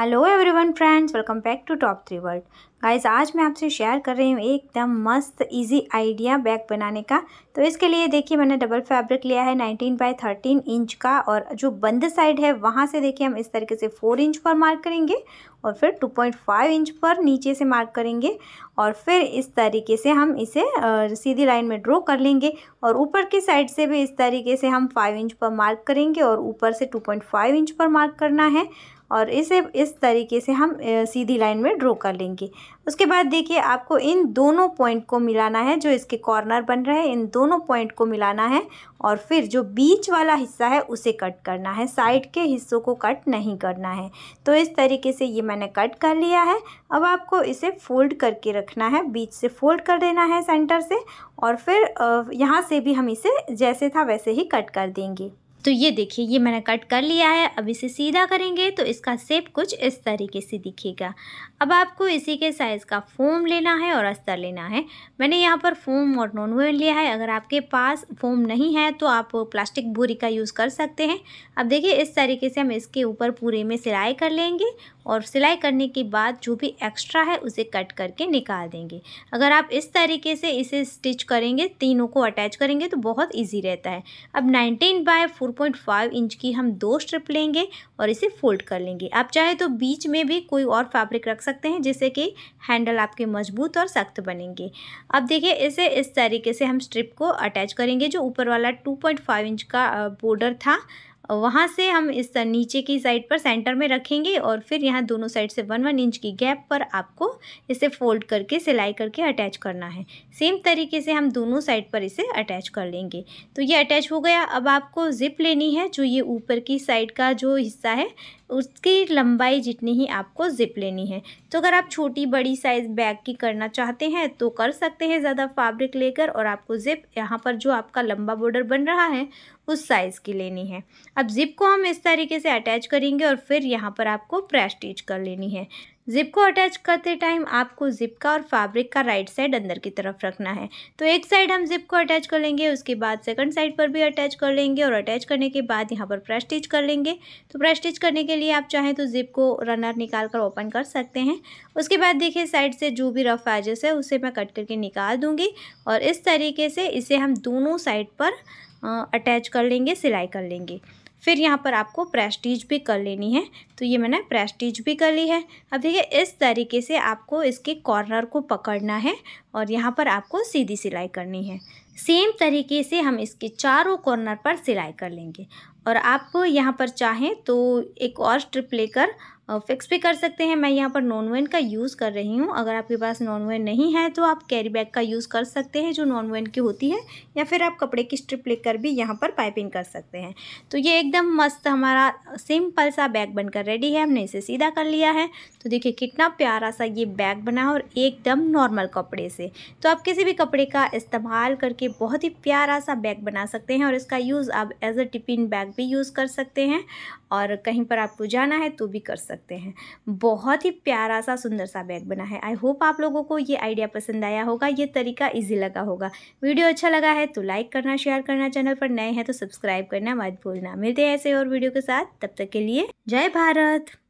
hello everyone friends welcome back to top 3 world guys आज मैं आपसे शेयर कर रही हूँ एकदम मस्त इजी आइडिया बैग बनाने का तो इसके लिए देखिए मैंने डबल फैब्रिक लिया है 19 बाय 13 इंच का और जो बंद साइड है वहाँ से देखिए हम इस तरीके से 4 इंच पर मार्क करेंगे और फिर 2.5 इंच पर नीचे से मार्क करेंगे और फिर इस तरीके से हम इसे सीधी लाइन में ड्रॉ कर लेंगे और ऊपर की साइड से भी इस तरीके से हम फाइव इंच पर मार्क करेंगे और ऊपर से टू इंच पर मार्क करना है और इसे इस तरीके से हम सीधी लाइन में ड्रॉ कर लेंगे उसके बाद देखिए आपको इन दोनों पॉइंट को मिलाना है जो इसके कॉर्नर बन रहे हैं इन दोनों पॉइंट को मिलाना है और फिर जो बीच वाला हिस्सा है उसे कट करना है साइड के हिस्सों को कट नहीं करना है तो इस तरीके से ये मैंने कट कर लिया है अब आपको इसे फोल्ड करके रखना है बीच से फोल्ड कर देना है सेंटर से और फिर यहाँ से भी हम इसे जैसे था वैसे ही कट कर देंगे तो ये देखिए ये मैंने कट कर लिया है अब इसे सीधा करेंगे तो इसका सेप कुछ इस तरीके से दिखेगा अब आपको इसी के साइज़ का फोम लेना है और अस्तर लेना है मैंने यहाँ पर फोम और नॉन लिया है अगर आपके पास फोम नहीं है तो आप प्लास्टिक बोरी का यूज़ कर सकते हैं अब देखिए इस तरीके से हम इसके ऊपर पूरे में सिलाई कर लेंगे और सिलाई करने के बाद जो भी एक्स्ट्रा है उसे कट करके निकाल देंगे अगर आप इस तरीके से इसे स्टिच करेंगे तीनों को अटैच करेंगे तो बहुत ईजी रहता है अब नाइनटीन बाय 4.5 इंच की हम दो स्ट्रिप लेंगे और इसे फोल्ड कर लेंगे आप चाहे तो बीच में भी कोई और फैब्रिक रख सकते हैं जिससे कि हैंडल आपके मजबूत और सख्त बनेंगे अब देखिए इसे इस तरीके से हम स्ट्रिप को अटैच करेंगे जो ऊपर वाला 2.5 इंच का बॉर्डर था वहाँ से हम इस नीचे की साइड पर सेंटर में रखेंगे और फिर यहाँ दोनों साइड से वन वन इंच की गैप पर आपको इसे फोल्ड करके सिलाई करके अटैच करना है सेम तरीके से हम दोनों साइड पर इसे अटैच कर लेंगे तो ये अटैच हो गया अब आपको ज़िप लेनी है जो ये ऊपर की साइड का जो हिस्सा है उसकी लंबाई जितनी ही आपको ज़िप लेनी है तो अगर आप छोटी बड़ी साइज़ बैग की करना चाहते हैं तो कर सकते हैं ज़्यादा फैब्रिक लेकर और आपको ज़िप यहाँ पर जो आपका लंबा बॉर्डर बन रहा है उस साइज़ की लेनी है अब ज़िप को हम इस तरीके से अटैच करेंगे और फिर यहाँ पर आपको प्रेस स्टिच कर लेनी है जिप को अटैच करते टाइम आपको जिप का और फैब्रिक का राइट साइड अंदर की तरफ रखना है तो एक साइड हम जिप को अटैच कर लेंगे उसके बाद सेकंड साइड पर भी अटैच कर लेंगे और अटैच करने के बाद यहाँ पर प्रेस स्टिच कर लेंगे तो प्रेस स्टिच करने के लिए आप चाहें तो जिप को रनर निकाल कर ओपन कर सकते हैं उसके बाद देखिए साइड से जो भी रफ एजेस है उसे मैं कट करके निकाल दूँगी और इस तरीके से इसे हम दोनों साइड पर अटैच कर लेंगे सिलाई कर लेंगे फिर यहाँ पर आपको प्रेस्टीज भी कर लेनी है तो ये मैंने प्रेस्टीज भी कर ली है अब देखिए इस तरीके से आपको इसके कॉर्नर को पकड़ना है और यहाँ पर आपको सीधी सिलाई करनी है सेम तरीके से हम इसके चारों कॉर्नर पर सिलाई कर लेंगे और आप यहाँ पर चाहें तो एक और स्ट्रिप लेकर फिक्स भी कर सकते हैं मैं यहाँ पर नॉन वेन का यूज़ कर रही हूँ अगर आपके पास नॉन वेन नहीं है तो आप कैरी बैग का यूज़ कर सकते हैं जो नॉन वेन की होती है या फिर आप कपड़े की स्ट्रिप लेकर भी यहाँ पर पाइपिंग कर सकते हैं तो ये एकदम मस्त हमारा सिंपल सा बैग बनकर रेडी है हमने इसे सीधा कर लिया है तो देखिए कितना प्यारा सा ये बैग बना है और एकदम नॉर्मल कपड़े से तो आप किसी भी कपड़े का इस्तेमाल करके बहुत ही प्यारा सा बैग बना सकते हैं और इसका यूज़ आप एज अ टिफिन बैग भी यूज़ कर सकते हैं और कहीं पर आपको जाना है तो भी कर सकते हैं बहुत ही प्यारा सा सुंदर सा बैग बना है आई होप आप लोगों को ये आइडिया पसंद आया होगा ये तरीका इजी लगा होगा वीडियो अच्छा लगा है तो लाइक करना शेयर करना चैनल पर नए हैं तो सब्सक्राइब करना मत भूलना मिलते हैं ऐसे और वीडियो के साथ तब तक के लिए जय भारत